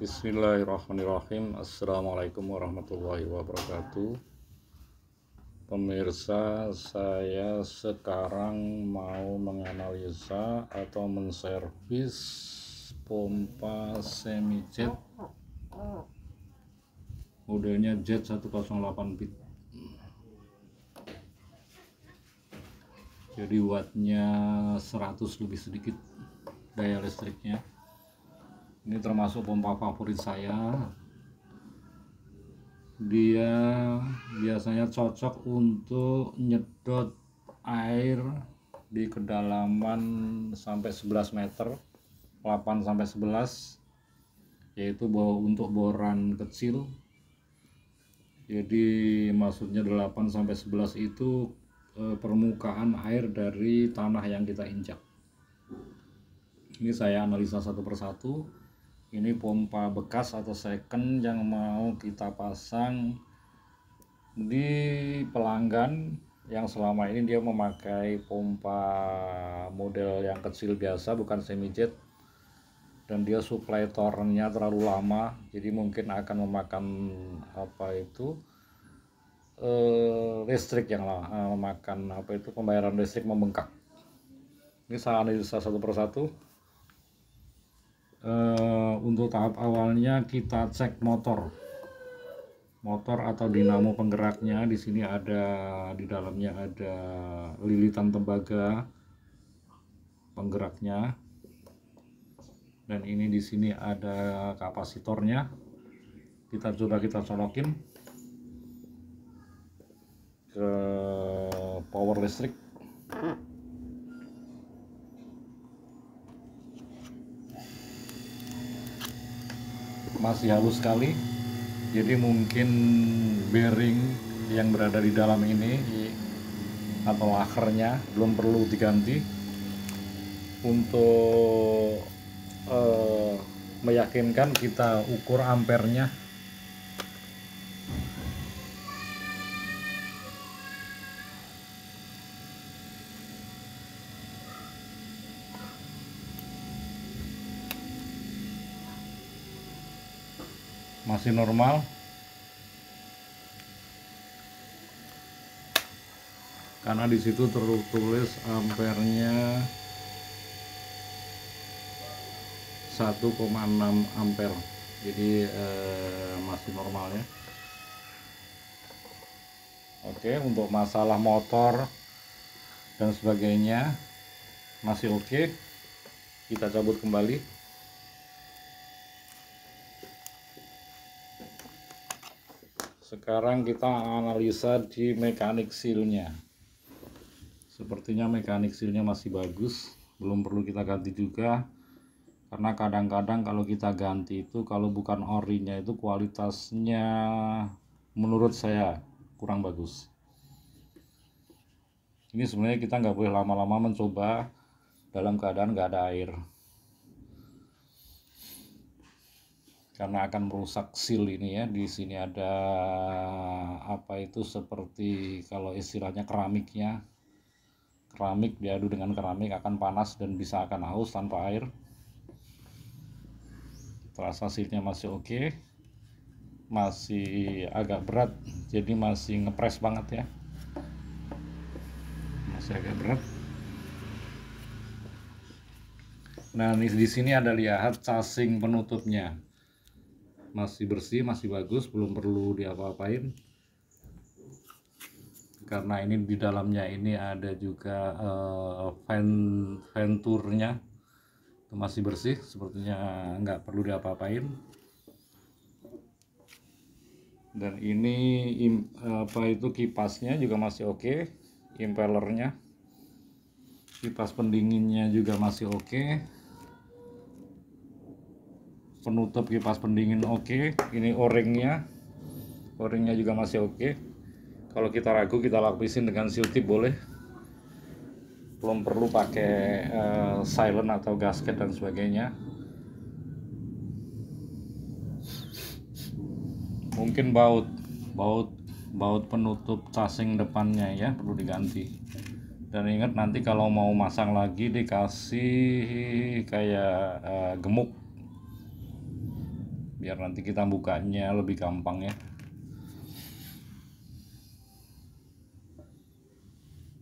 Bismillahirrahmanirrahim Assalamualaikum warahmatullahi wabarakatuh Pemirsa saya sekarang mau menganalisa atau menservis pompa semi jet modelnya jet 108 bit jadi wattnya 100 lebih sedikit daya listriknya ini termasuk pompa favorit saya dia biasanya cocok untuk nyedot air di kedalaman sampai 11 meter 8 sampai 11 yaitu untuk boran kecil jadi maksudnya 8 sampai 11 itu eh, permukaan air dari tanah yang kita injak ini saya analisa satu persatu ini pompa bekas atau second yang mau kita pasang di pelanggan yang selama ini dia memakai pompa model yang kecil biasa bukan semi jet dan dia supply torrentnya terlalu lama jadi mungkin akan memakan apa itu eh, listrik yang lah, eh, memakan apa itu pembayaran listrik membengkak ini saya analisa satu persatu uh, untuk tahap awalnya kita cek motor motor atau dinamo penggeraknya di sini ada di dalamnya ada lilitan tembaga penggeraknya dan ini di sini ada kapasitornya kita sudah kita colokin ke power listrik masih halus sekali jadi mungkin bearing yang berada di dalam ini atau lakernya belum perlu diganti untuk uh, meyakinkan kita ukur ampernya masih normal karena di situ tertulis ampernya 1,6 ampere jadi eh, masih normal ya Oke untuk masalah motor dan sebagainya masih oke kita cabut kembali Sekarang kita analisa di mekanik sealnya. Sepertinya mekanik sealnya masih bagus, belum perlu kita ganti juga. Karena kadang-kadang kalau kita ganti itu kalau bukan orinya itu kualitasnya menurut saya kurang bagus. Ini sebenarnya kita nggak boleh lama-lama mencoba dalam keadaan nggak ada air. karena akan merusak seal ini ya di sini ada apa itu seperti kalau istilahnya keramiknya keramik diadu dengan keramik akan panas dan bisa akan haus tanpa air terasa sealnya masih oke okay. masih agak berat jadi masih ngepres banget ya masih agak berat Nah, di sini ada lihat casing penutupnya masih bersih masih bagus belum perlu diapa-apain karena ini di dalamnya ini ada juga uh, fan venturnya itu masih bersih sepertinya nggak perlu diapa-apain dan ini apa itu kipasnya juga masih oke okay. impellernya kipas pendinginnya juga masih oke okay penutup kipas pendingin oke okay. ini o-ringnya o-ringnya juga masih oke okay. kalau kita ragu kita lapisin dengan siltip boleh belum perlu pakai uh, eh, silent atau gasket dan sebagainya mungkin baut baut baut penutup casing depannya ya perlu diganti dan ingat nanti kalau mau masang lagi dikasih kayak uh, gemuk biar nanti kita bukanya lebih gampang ya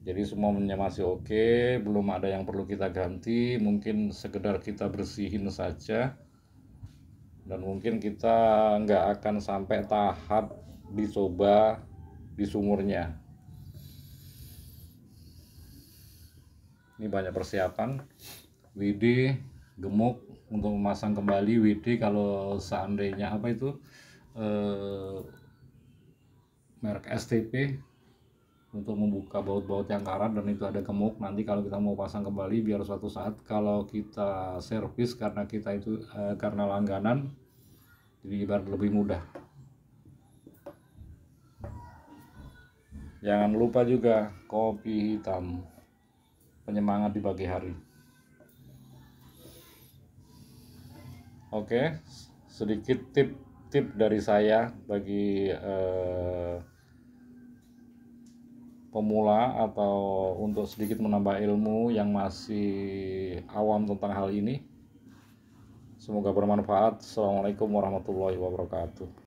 jadi semuanya masih oke belum ada yang perlu kita ganti mungkin sekedar kita bersihin saja dan mungkin kita nggak akan sampai tahap dicoba di sumurnya ini banyak persiapan widi gemuk untuk memasang kembali WD kalau seandainya apa itu eh, merek STP untuk membuka baut-baut yang karat dan itu ada gemuk nanti kalau kita mau pasang kembali biar suatu saat kalau kita servis karena kita itu eh, karena langganan jadi ibarat lebih mudah jangan lupa juga kopi hitam penyemangat di pagi hari Oke, sedikit tip-tip dari saya bagi eh, pemula atau untuk sedikit menambah ilmu yang masih awam tentang hal ini. Semoga bermanfaat. Assalamualaikum warahmatullahi wabarakatuh.